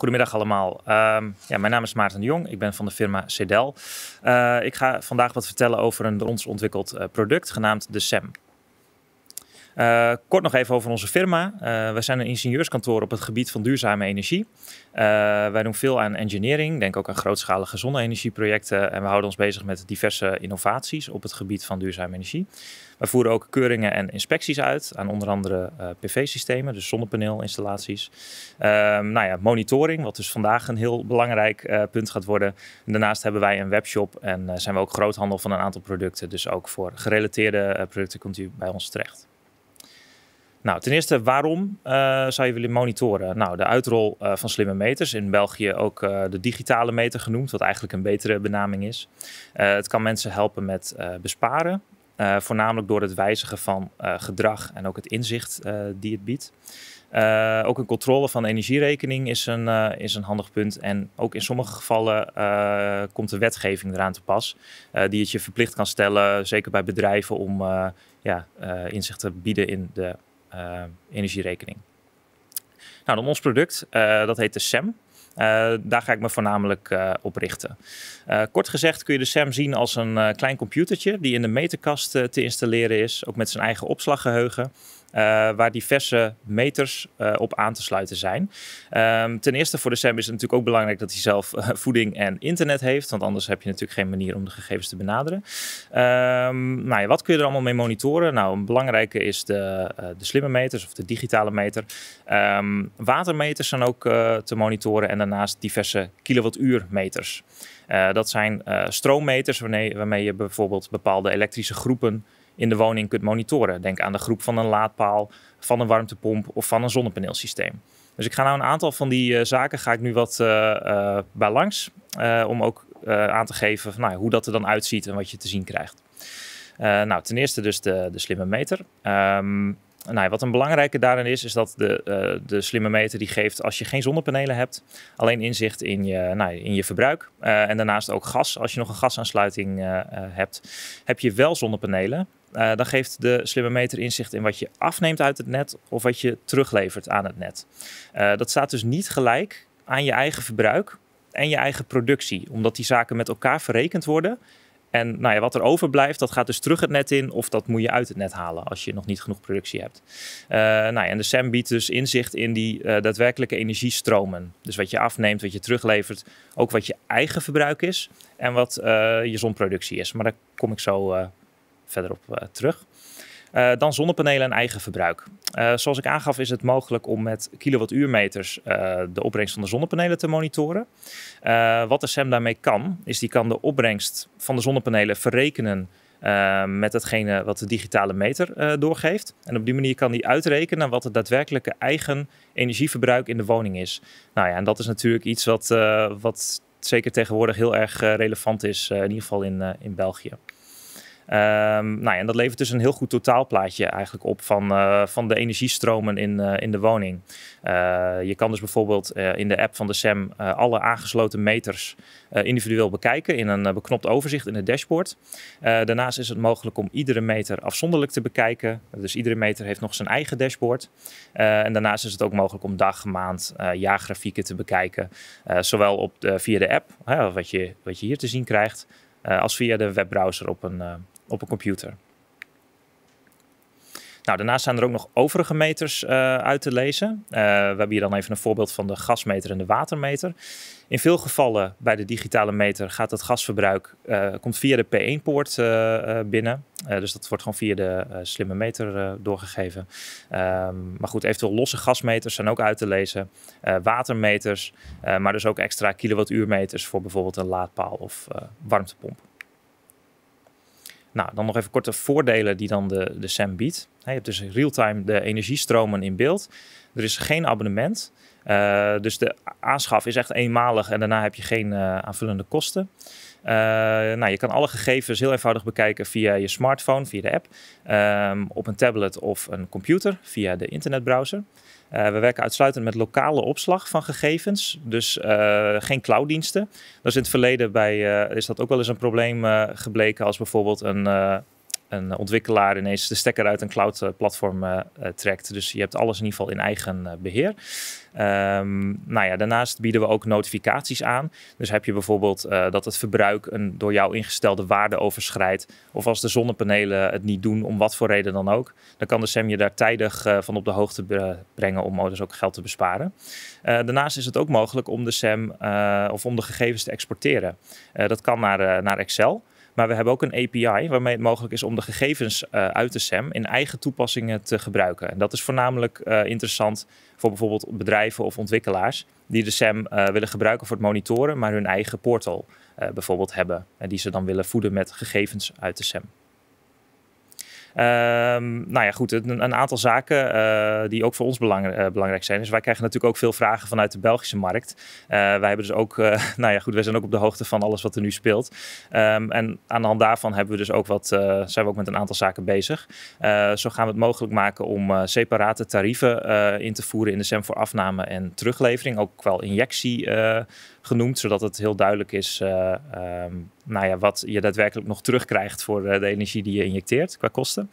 Goedemiddag allemaal. Ehm, ja, mijn naam is Maarten de Jong. Ik ben van de firma Cedel. Eh, ik ga vandaag wat vertellen over een door ons ontwikkeld eh, product genaamd de SEM. Eh, kort nog even over onze firma. Eh, we zijn een ingenieurskantoor op het gebied van duurzame energie. Eh, wij doen veel aan engineering, denk ook aan grootschalige zonne-energieprojecten. En we houden ons bezig met diverse innovaties op het gebied van duurzame energie. We voeren ook keuringen en inspecties uit aan onder andere PV-systemen, dus zonnepaneelinstallaties. Ehm, nou ja, monitoring, wat dus vandaag een heel belangrijk punt gaat worden. daarnaast hebben wij een webshop en zijn we ook groothandel van een aantal producten. Dus ook voor gerelateerde producten komt u bij ons terecht. Nou, ten eerste, waarom zou je willen monitoren? Nou, de uitrol eh, van slimme meters, in België ook eh, de digitale meter genoemd, wat eigenlijk een betere benaming is. Eh, het kan mensen helpen met besparen, voornamelijk door het wijzigen van gedrag en ook het inzicht die het biedt. ook een controle van energierekening is een, is een handig punt. En ook in sommige gevallen komt de wetgeving eraan te pas, die het je verplicht kan stellen, zeker bij bedrijven, om ja, inzicht te bieden in de eh, energierekening. Nou, dan ons product, eh, dat heet de SEM. Eh, daar ga ik me voornamelijk op richten. kort gezegd kun je de sem zien als een klein computertje die in de meterkast te installeren is, ook met zijn eigen opslaggeheugen. Eh, waar diverse meters eh, op aan te sluiten zijn. Ehm, ten eerste voor de SEM is het natuurlijk ook belangrijk dat hij zelf eh, voeding en internet heeft, want anders heb je natuurlijk geen manier om de gegevens te benaderen. Ehm, nou ja, wat kun je er allemaal mee monitoren? Nou, een belangrijke is de, de slimme meters of de digitale meter. Um, watermeters zijn ook te monitoren en daarnaast diverse kilowattuurmeters. meters. dat zijn stroommeters waarmee je bijvoorbeeld bepaalde elektrische groepen in de woning kunt monitoren. Denk aan de groep van een laadpaal, van een warmtepomp of van een zonnepaneelsysteem. Dus ik ga nou een aantal van die eh, zaken ga ik nu wat eh, eh, bij langs. om ook aan te geven van, nou hoe dat er dan uitziet en wat je te zien krijgt. nou, ten eerste dus de, de slimme meter. Ehm, nou, wat een belangrijke daarin is, is dat de, de slimme meter die geeft als je geen zonnepanelen hebt, alleen inzicht in je, nou, in je verbruik. en daarnaast ook gas. Als je nog een gasaansluiting hebt, heb je wel zonnepanelen, eh, dan geeft de slimme meter inzicht in wat je afneemt uit het net of wat je teruglevert aan het net. Eh, dat staat dus niet gelijk aan je eigen verbruik en je eigen productie, omdat die zaken met elkaar verrekend worden. En nou ja, wat er overblijft, dat gaat dus terug het net in, of dat moet je uit het net halen als je nog niet genoeg productie hebt. Eh, nou ja, en de sem biedt dus inzicht in die daadwerkelijke energiestromen. Dus wat je afneemt, wat je teruglevert, ook wat je eigen verbruik is en wat je zonproductie is. Maar daar kom ik zo verder op eh, terug. Eh, dan zonnepanelen en eigen verbruik. Eh, zoals ik aangaf is het mogelijk om met kilowattuurmeters de opbrengst van de zonnepanelen te monitoren. wat de SEM daarmee kan, is die kan de opbrengst van de zonnepanelen verrekenen met hetgene wat de digitale meter doorgeeft. En op die manier kan die uitrekenen wat het daadwerkelijke eigen energieverbruik in de woning is. Nou ja, en dat is natuurlijk iets wat, wat zeker tegenwoordig heel erg relevant is, in ieder geval in, in België. Ehm, nou ja, en dat levert dus een heel goed totaalplaatje eigenlijk op van, eh, van de energiestromen in, eh, in de woning. Eh, je kan dus bijvoorbeeld in de app van de SEM alle aangesloten meters individueel bekijken in een beknopt overzicht in het dashboard. daarnaast is het mogelijk om iedere meter afzonderlijk te bekijken. Dus iedere meter heeft nog zijn eigen dashboard. en daarnaast is het ook mogelijk om dag, maand, jaargrafieken te bekijken. zowel op de, via de app, wat, je, wat je hier te zien krijgt, als via de webbrowser op een op een computer. Nou, daarnaast zijn er ook nog overige meters eh, uit te lezen. Eh, we hebben hier dan even een voorbeeld van de gasmeter en de watermeter. In veel gevallen bij de digitale meter gaat het gasverbruik eh, komt via de P1-poort binnen. dus dat wordt gewoon via de slimme meter doorgegeven. Ehm, maar goed, eventueel losse gasmeters zijn ook uit te lezen. watermeters, maar dus ook extra kilowattuurmeters voor bijvoorbeeld een laadpaal of warmtepomp. Nou, dan nog even korte voordelen die dan de, de SAM biedt. Je hebt dus real-time de energiestromen in beeld. Er is geen abonnement. Eh, dus de aanschaf is echt eenmalig en daarna heb je geen eh, aanvullende kosten. Eh, nou, je kan alle gegevens heel eenvoudig bekijken via je smartphone, via de app, ehm, op een tablet of een computer, via de internetbrowser. we werken uitsluitend met lokale opslag van gegevens, dus geen clouddiensten. Dat is in het verleden bij, is dat ook wel eens een probleem gebleken als bijvoorbeeld een een ontwikkelaar ineens de stekker uit een cloud-platform eh, eh, eh, trekt. Dus je hebt alles in ieder geval in eigen beheer. Um, nou ja, daarnaast bieden we ook notificaties aan. Dus heb je bijvoorbeeld dat het verbruik een door jou ingestelde waarde overschrijdt. Of als de zonnepanelen het niet doen, om wat voor reden dan ook. Dan kan de SEM je daar tijdig van op de hoogte brengen om dus ook geld te besparen. daarnaast is het ook mogelijk om de SEM of om de gegevens te exporteren. dat kan naar, naar Excel. Maar we hebben ook een API waarmee het mogelijk is om de gegevens eh, uit de SEM in eigen toepassingen te gebruiken. En dat is voornamelijk eh, interessant voor bijvoorbeeld bedrijven of ontwikkelaars die de SEM eh, willen gebruiken voor het monitoren, maar hun eigen portal bijvoorbeeld hebben. En die ze dan willen voeden met gegevens uit de SEM. Ehm, nou ja, goed, een, aantal zaken eh, die ook voor ons eh, belangrijk zijn. Dus wij krijgen natuurlijk ook veel vragen vanuit de Belgische markt. Eh, wij hebben dus ook, nou ja, goed, wij zijn ook op de hoogte van alles wat er nu speelt. Ehm, en aan de hand daarvan hebben we dus ook wat, zijn we ook met een aantal zaken bezig. zo gaan we het mogelijk maken om separate tarieven in te voeren in de SEM voor afname en teruglevering. Ook wel injectie genoemd, zodat het heel duidelijk is um, nou ja, wat je daadwerkelijk nog terugkrijgt voor eh, de energie die je injecteert qua kosten.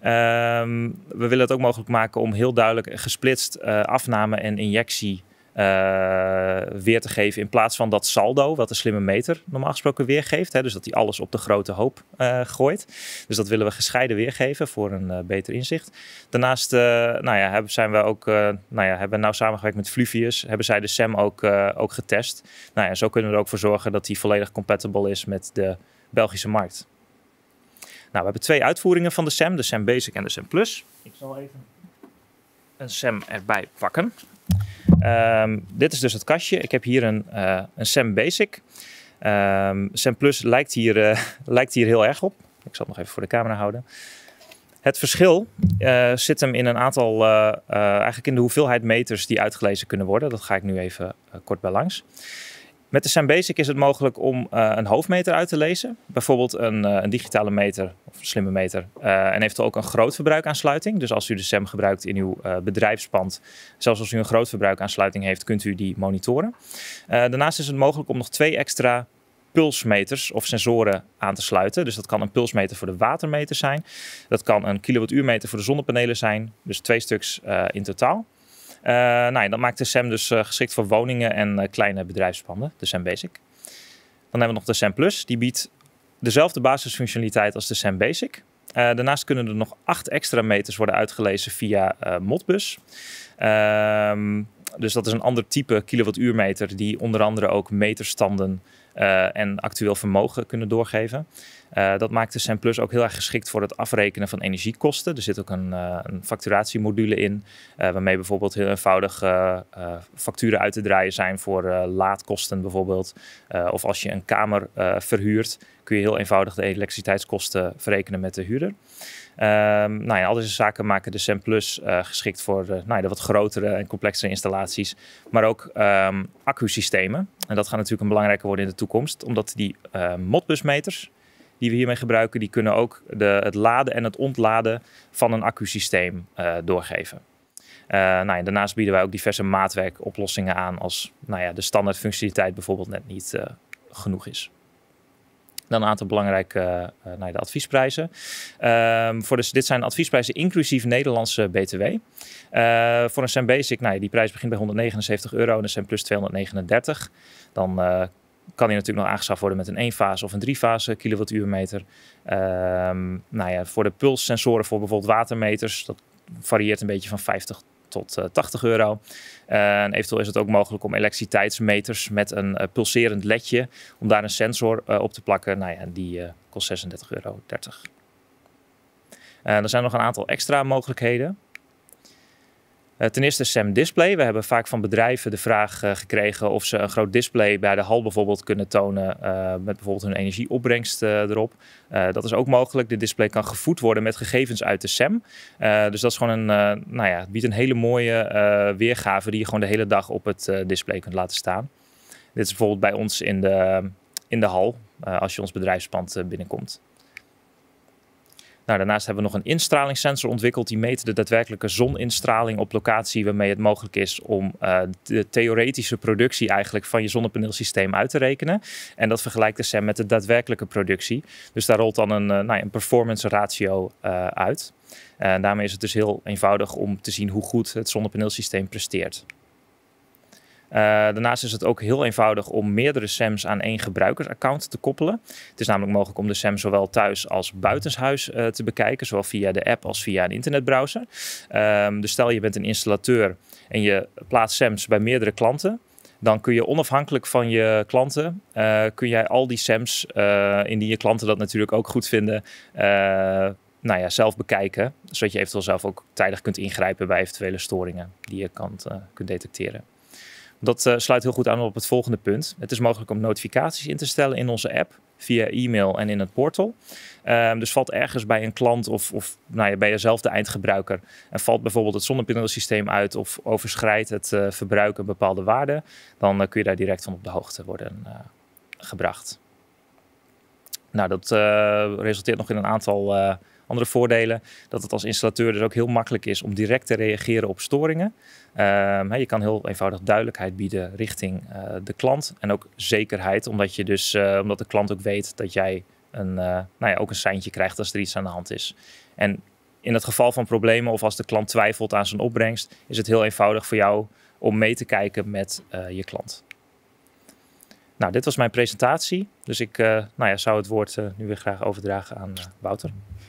Ehm, we willen het ook mogelijk maken om heel duidelijk gesplitst eh, afname en injectie eh, weer te geven in plaats van dat saldo, wat de slimme meter normaal gesproken weergeeft. Hè, dus dat hij alles op de grote hoop eh, gooit. Dus dat willen we gescheiden weergeven voor een eh, beter inzicht. Daarnaast nou ja, hebben, zijn we ook, nou ja, hebben we nou samengewerkt met Fluvius. Hebben zij de SEM ook, ook getest. Nou ja, zo kunnen we er ook voor zorgen dat die volledig compatible is met de Belgische markt. Nou, we hebben twee uitvoeringen van de SEM, de SEM Basic en de SEM Plus. Ik zal even een SEM erbij pakken. Ehm, dit is dus het kastje. Ik heb hier een, eh, een SEM Basic. Um, ehm, SEM Plus lijkt hier, eh, lijkt hier heel erg op. Ik zal het nog even voor de camera houden. Het verschil eh, zit hem in een aantal, eigenlijk in de hoeveelheid meters die uitgelezen kunnen worden. Dat ga ik nu even kort bij langs. Met de SAM Basic is het mogelijk om eh, een hoofdmeter uit te lezen. Bijvoorbeeld een, eh, een digitale meter of een slimme meter. Uh, en heeft ook een aansluiting. Dus als u de SAM gebruikt in uw bedrijfspand, zelfs als u een aansluiting heeft, kunt u die monitoren. daarnaast is het mogelijk om nog twee extra pulsmeters of sensoren aan te sluiten. Dus dat kan een pulsmeter voor de watermeter zijn. Dat kan een kilowattuurmeter voor de zonnepanelen zijn. Dus twee stuks in totaal. Eh, nou dat maakt de SEM dus eh, geschikt voor woningen en eh, kleine bedrijfspanden, de SEM Basic. Dan hebben we nog de SEM Plus. Die biedt dezelfde basisfunctionaliteit als de SEM Basic. daarnaast kunnen er nog acht extra meters worden uitgelezen via Modbus. Ehm, dus dat is een ander type kilowattuurmeter die onder andere ook meterstanden eh, en actueel vermogen kunnen doorgeven. Eh, dat maakt de dus ook heel erg geschikt voor het afrekenen van energiekosten. Er zit ook een, eh, een facturatiemodule in, waarmee bijvoorbeeld heel eenvoudig facturen uit te draaien zijn voor laadkosten bijvoorbeeld. of als je een kamer verhuurt, kun je heel eenvoudig de elektriciteitskosten verrekenen met de huurder. Ehm, nou ja, al deze zaken maken de SEM Plus eh, geschikt voor eh, nou ja, de wat grotere en complexere installaties. Maar ook ehm, accu-systemen. En dat gaat natuurlijk een belangrijke worden in de toekomst. Omdat die eh, modbusmeters die we hiermee gebruiken, die kunnen ook de, het laden en het ontladen van een accu accusysteem doorgeven. nou ja, daarnaast bieden wij ook diverse maatwerkoplossingen aan als nou ja, de standaardfunctionaliteit bijvoorbeeld net niet genoeg is. Dan een aantal belangrijke eh, eh, nou, de adviesprijzen. Ehm, voor dus, dit zijn adviesprijzen inclusief Nederlandse BTW. Eh, voor een Sam Basic, nou, die prijs begint bij 179 euro en een Plus 239. Dan kan die natuurlijk nog aangeschaft worden met een fase of een driefase kilowattuurmeter. Um, nou ja, voor de pulssensoren voor bijvoorbeeld watermeters, dat varieert een beetje van 50 tot 80 eh, euro. En eventueel is het ook mogelijk om elektriciteitsmeters met een eh, pulserend ledje, om daar een sensor eh, op te plakken. Nou ja, die kost 36,30 euro. er zijn nog een aantal extra mogelijkheden. Eh, ten eerste SEM Display. We hebben vaak van bedrijven de vraag eh, gekregen of ze een groot display bij de hal bijvoorbeeld kunnen tonen eh, met bijvoorbeeld hun energieopbrengst erop. dat is ook mogelijk. Dit display kan gevoed worden met gegevens uit de SEM. dus dat is gewoon een, nou ja, het biedt een hele mooie weergave die je gewoon de hele dag op het display kunt laten staan. Dit is bijvoorbeeld bij ons in de, in de hal als je ons bedrijfspand binnenkomt. Nou, daarnaast hebben we nog een instralingssensor ontwikkeld. Die meet de daadwerkelijke zoninstraling op locatie, waarmee het mogelijk is om eh, de theoretische productie eigenlijk van je zonnepaneelsysteem uit te rekenen. En dat vergelijkt de SEM met de daadwerkelijke productie. Dus daar rolt dan een, eh, nou, een performance ratio eh, uit. En daarmee is het dus heel eenvoudig om te zien hoe goed het zonnepaneelsysteem presteert. Eh, daarnaast is het ook heel eenvoudig om meerdere Sems aan één gebruikersaccount te koppelen. Het is namelijk mogelijk om de sims zowel thuis als buitenshuis uh, te bekijken, zowel via de app als via een internetbrowser. Ehm, dus stel je bent een installateur en je plaatst Sems bij meerdere klanten, dan kun je onafhankelijk van je klanten, eh, kun jij al die SAMs, indien je klanten dat natuurlijk ook goed vinden, nou ja, zelf bekijken, zodat je eventueel zelf ook tijdig kunt ingrijpen bij eventuele storingen die je kan, kunt detecteren. Dat eh, sluit heel goed aan op het volgende punt. Het is mogelijk om notificaties in te stellen in onze app via e-mail en in het portal. Ehm, dus valt ergens bij een klant of, of nou ja, bij de eindgebruiker en valt bijvoorbeeld het zonnepaneelsysteem uit of overschrijdt het uh, verbruik een bepaalde waarde, dan eh, kun je daar direct van op de hoogte worden gebracht. Nou, dat resulteert nog in een aantal andere voordelen, dat het als installateur dus ook heel makkelijk is om direct te reageren op storingen. Ehm, je kan heel eenvoudig duidelijkheid bieden richting eh, de klant en ook zekerheid, omdat, je dus, eh, omdat de klant ook weet dat jij een, eh, nou ja, ook een seintje krijgt als er iets aan de hand is. En in het geval van problemen of als de klant twijfelt aan zijn opbrengst, is het heel eenvoudig voor jou om mee te kijken met je klant. Nou, dit was mijn presentatie. Dus ik nou ja, zou het woord nu weer graag overdragen aan Wouter.